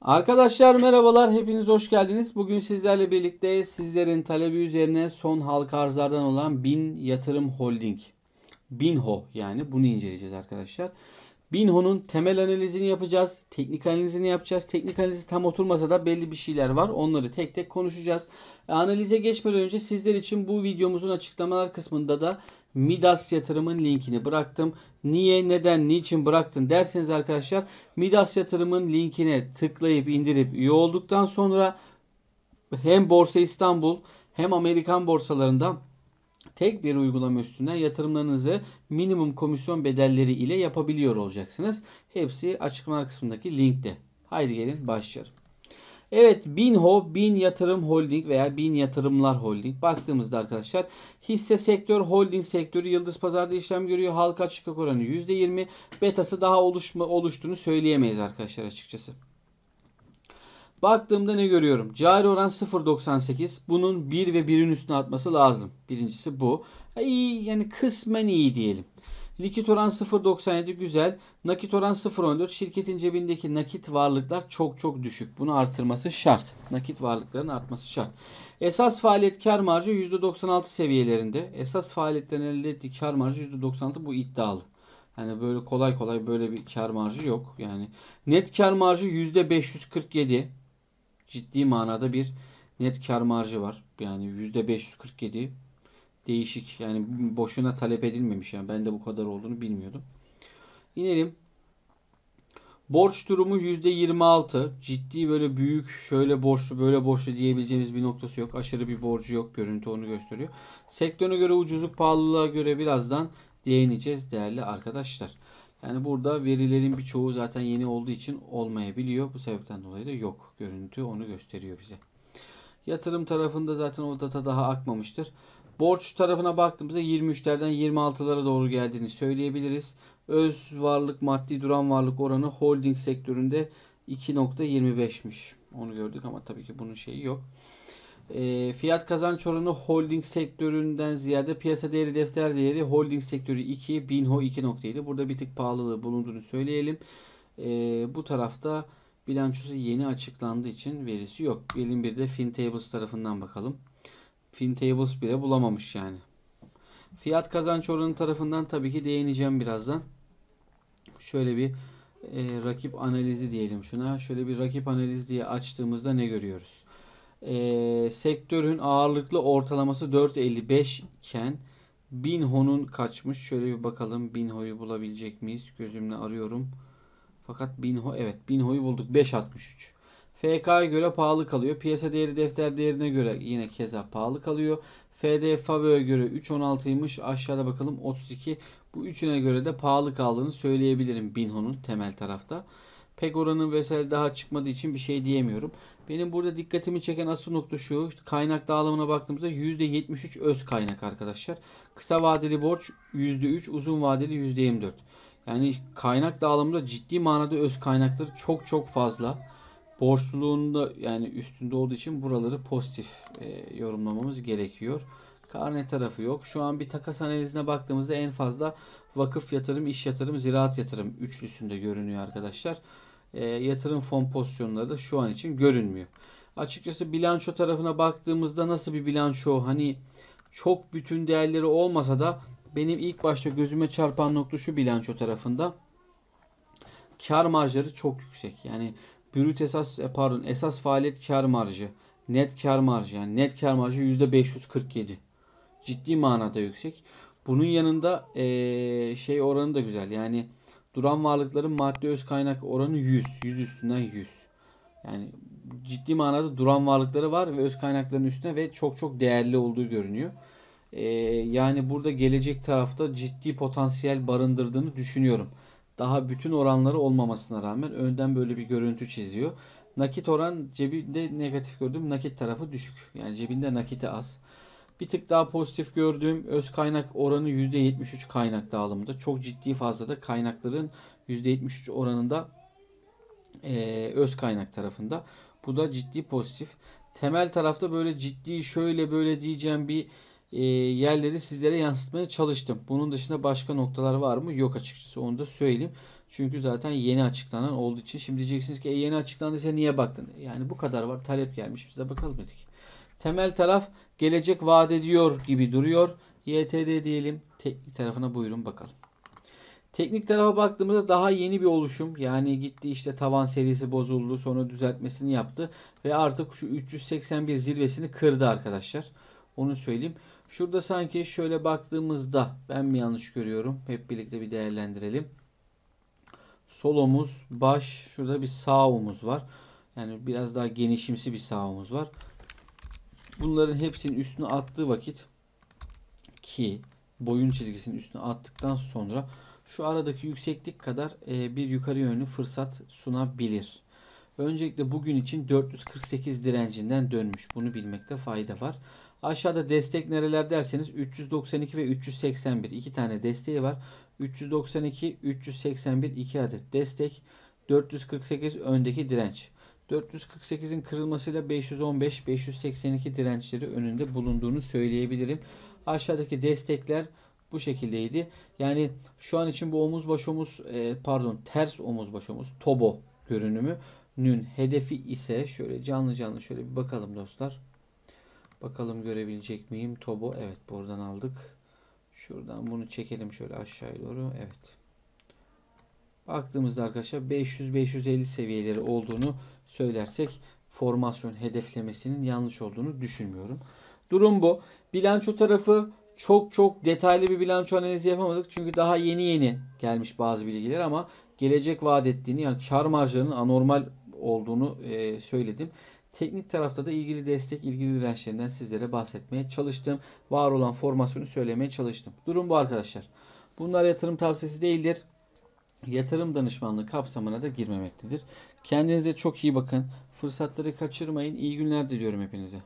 Arkadaşlar merhabalar hepiniz hoş geldiniz. Bugün sizlerle birlikte sizlerin talebi üzerine son halka arzlardan olan Bin Yatırım Holding. Binho yani bunu inceleyeceğiz arkadaşlar. Binho'nun temel analizini yapacağız. Teknik analizini yapacağız. Teknik analizi tam oturmasa da belli bir şeyler var. Onları tek tek konuşacağız. E, analize geçmeden önce sizler için bu videomuzun açıklamalar kısmında da Midas yatırımın linkini bıraktım. Niye, neden, niçin bıraktın derseniz arkadaşlar Midas yatırımın linkine tıklayıp indirip üye olduktan sonra hem Borsa İstanbul hem Amerikan borsalarında tek bir uygulama üstünden yatırımlarınızı minimum komisyon bedelleri ile yapabiliyor olacaksınız. Hepsi açıklamalar kısmındaki linkte. Haydi gelin başlayalım. Evet Binho, Bin Yatırım Holding veya Bin Yatırımlar Holding. Baktığımızda arkadaşlar hisse sektör, holding sektörü yıldız pazarda işlem görüyor. Halka açıklık oranı %20. Betası daha oluşma, oluştuğunu söyleyemeyiz arkadaşlar açıkçası. Baktığımda ne görüyorum? Cari oran 0.98. Bunun 1 ve 1'in üstüne atması lazım. Birincisi bu. E, iyi yani kısmen iyi diyelim. Likit oran 0.97 güzel. Nakit oran 0.14. Şirketin cebindeki nakit varlıklar çok çok düşük. Bunu artırması şart. Nakit varlıkların artması şart. Esas faaliyet kar marjı %96 seviyelerinde. Esas faaliyetten elde ettiği kar marjı %96 bu iddialı. Yani böyle kolay kolay böyle bir kar marjı yok. Yani net kar marjı %547 ciddi manada bir net kar marjı var. Yani %547 değişik. Yani boşuna talep edilmemiş. Yani ben de bu kadar olduğunu bilmiyordum. İnelim. Borç durumu %26. Ciddi böyle büyük şöyle borçlu böyle borçlu diyebileceğimiz bir noktası yok. Aşırı bir borcu yok. Görüntü onu gösteriyor. Sektörüne göre ucuzluk pahalılığa göre birazdan değineceğiz değerli arkadaşlar. Yani burada verilerin birçoğu zaten yeni olduğu için olmayabiliyor. Bu sebepten dolayı da yok. Görüntü onu gösteriyor bize. Yatırım tarafında zaten o data daha akmamıştır. Borç tarafına baktığımızda 23'lerden 26'lara doğru geldiğini söyleyebiliriz. Öz varlık, maddi duran varlık oranı holding sektöründe 2.25'miş. Onu gördük ama tabii ki bunun şeyi yok. E, fiyat kazanç oranı holding sektöründen ziyade piyasa değeri defter değeri holding sektörü 2, Binho noktaydı Burada bir tık pahalılığı bulunduğunu söyleyelim. E, bu tarafta bilançosu yeni açıklandığı için verisi yok. Gelin bir de FinTables tarafından bakalım. FinTables bile bulamamış yani. Fiyat kazanç oranı tarafından tabii ki değineceğim birazdan. Şöyle bir e, rakip analizi diyelim şuna. Şöyle bir rakip analizi diye açtığımızda ne görüyoruz? e, sektörün ağırlıklı ortalaması 4.55 iken Binho'nun kaçmış? Şöyle bir bakalım Binho'yu bulabilecek miyiz? Gözümle arıyorum. Fakat Binho evet Binho'yu bulduk 5.63. FK'ya göre pahalı kalıyor. Piyasa değeri defter değerine göre yine keza pahalı kalıyor. FD Favo'ya göre 3.16'ymış. Aşağıda bakalım 32. Bu üçüne göre de pahalı kaldığını söyleyebilirim Binho'nun temel tarafta pek oranın vesaire daha çıkmadığı için bir şey diyemiyorum. Benim burada dikkatimi çeken asıl nokta şu. Işte kaynak dağılımına baktığımızda %73 öz kaynak arkadaşlar. Kısa vadeli borç %3, uzun vadeli %24. Yani kaynak dağılımında ciddi manada öz kaynakları çok çok fazla. Borçluluğun yani üstünde olduğu için buraları pozitif e, yorumlamamız gerekiyor. Karne tarafı yok. Şu an bir takas analizine baktığımızda en fazla vakıf yatırım, iş yatırım, ziraat yatırım üçlüsünde görünüyor arkadaşlar. E, yatırım fon pozisyonları da şu an için görünmüyor. Açıkçası bilanço tarafına baktığımızda nasıl bir bilanço hani çok bütün değerleri olmasa da benim ilk başta gözüme çarpan nokta şu bilanço tarafında kar marjları çok yüksek. Yani brüt esas e, pardon esas faaliyet kar marjı, net kar marjı yani net kar marjı %547. Ciddi manada yüksek. Bunun yanında e, şey oranı da güzel. Yani Duran varlıkların maddi öz kaynak oranı 100. 100 üstünden 100. Yani ciddi manada duran varlıkları var ve öz kaynakların üstüne ve çok çok değerli olduğu görünüyor. Ee, yani burada gelecek tarafta ciddi potansiyel barındırdığını düşünüyorum. Daha bütün oranları olmamasına rağmen önden böyle bir görüntü çiziyor. Nakit oran cebinde negatif gördüm. nakit tarafı düşük. Yani cebinde nakiti az. Bir tık daha pozitif gördüğüm öz kaynak oranı %73 kaynak dağılımında. Çok ciddi fazla da kaynakların %73 oranında e, öz kaynak tarafında. Bu da ciddi pozitif. Temel tarafta böyle ciddi şöyle böyle diyeceğim bir e, yerleri sizlere yansıtmaya çalıştım. Bunun dışında başka noktalar var mı? Yok açıkçası onu da söyleyeyim. Çünkü zaten yeni açıklanan olduğu için şimdi diyeceksiniz ki e, yeni açıklandıysa niye baktın? Yani bu kadar var talep gelmiş bize de bakalım dedik. Temel taraf gelecek vaat ediyor gibi duruyor. YTD diyelim. Teknik tarafına buyurun bakalım. Teknik tarafa baktığımızda daha yeni bir oluşum. Yani gitti işte tavan serisi bozuldu. Sonra düzeltmesini yaptı. Ve artık şu 381 zirvesini kırdı arkadaşlar. Onu söyleyeyim. Şurada sanki şöyle baktığımızda ben mi yanlış görüyorum? Hep birlikte bir değerlendirelim. Sol omuz, baş, şurada bir sağ omuz var. Yani biraz daha genişimsi bir sağ omuz var bunların hepsinin üstüne attığı vakit ki boyun çizgisinin üstüne attıktan sonra şu aradaki yükseklik kadar e, bir yukarı yönlü fırsat sunabilir. Öncelikle bugün için 448 direncinden dönmüş. Bunu bilmekte fayda var. Aşağıda destek nereler derseniz 392 ve 381 iki tane desteği var. 392, 381 iki adet destek. 448 öndeki direnç. 448'in kırılmasıyla 515, 582 dirençleri önünde bulunduğunu söyleyebilirim. Aşağıdaki destekler bu şekildeydi. Yani şu an için bu omuz baş e, pardon ters omuz baş tobo görünümünün hedefi ise şöyle canlı canlı şöyle bir bakalım dostlar. Bakalım görebilecek miyim? Tobo evet buradan aldık. Şuradan bunu çekelim şöyle aşağıya doğru. Evet baktığımızda arkadaşlar 500-550 seviyeleri olduğunu söylersek formasyon hedeflemesinin yanlış olduğunu düşünmüyorum. Durum bu. Bilanço tarafı çok çok detaylı bir bilanço analizi yapamadık. Çünkü daha yeni yeni gelmiş bazı bilgiler ama gelecek vaat ettiğini yani kar marjlarının anormal olduğunu e, söyledim. Teknik tarafta da ilgili destek, ilgili dirençlerinden sizlere bahsetmeye çalıştım. Var olan formasyonu söylemeye çalıştım. Durum bu arkadaşlar. Bunlar yatırım tavsiyesi değildir yatırım danışmanlığı kapsamına da girmemektedir. Kendinize çok iyi bakın. Fırsatları kaçırmayın. İyi günler diliyorum hepinize.